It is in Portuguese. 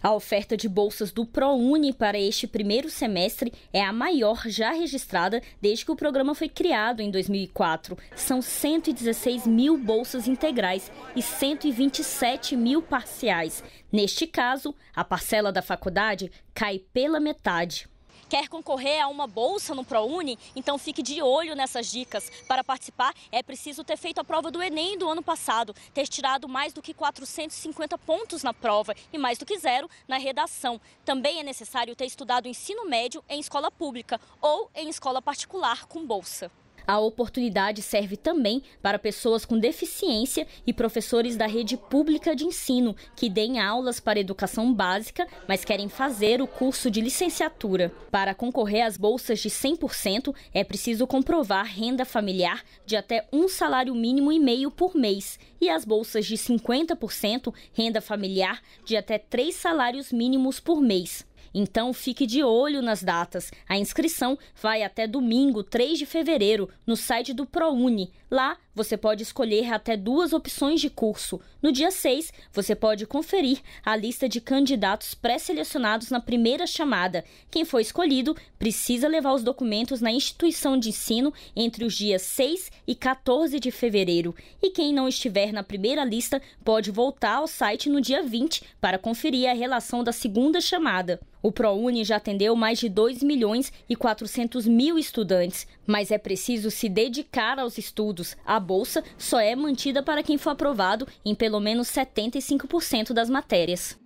A oferta de bolsas do ProUni para este primeiro semestre é a maior já registrada desde que o programa foi criado em 2004. São 116 mil bolsas integrais e 127 mil parciais. Neste caso, a parcela da faculdade cai pela metade. Quer concorrer a uma bolsa no ProUni? Então fique de olho nessas dicas. Para participar, é preciso ter feito a prova do Enem do ano passado, ter tirado mais do que 450 pontos na prova e mais do que zero na redação. Também é necessário ter estudado ensino médio em escola pública ou em escola particular com bolsa. A oportunidade serve também para pessoas com deficiência e professores da rede pública de ensino que deem aulas para educação básica, mas querem fazer o curso de licenciatura. Para concorrer às bolsas de 100%, é preciso comprovar renda familiar de até um salário mínimo e meio por mês e as bolsas de 50%, renda familiar de até três salários mínimos por mês. Então fique de olho nas datas. A inscrição vai até domingo, 3 de fevereiro, no site do ProUni. Lá você pode escolher até duas opções de curso. No dia 6, você pode conferir a lista de candidatos pré-selecionados na primeira chamada. Quem foi escolhido precisa levar os documentos na instituição de ensino entre os dias 6 e 14 de fevereiro. E quem não estiver na primeira lista pode voltar ao site no dia 20 para conferir a relação da segunda chamada. O ProUni já atendeu mais de 2 milhões e 400 mil estudantes, mas é preciso se dedicar aos estudos. A bolsa só é mantida para quem for aprovado em pelo menos 75% das matérias.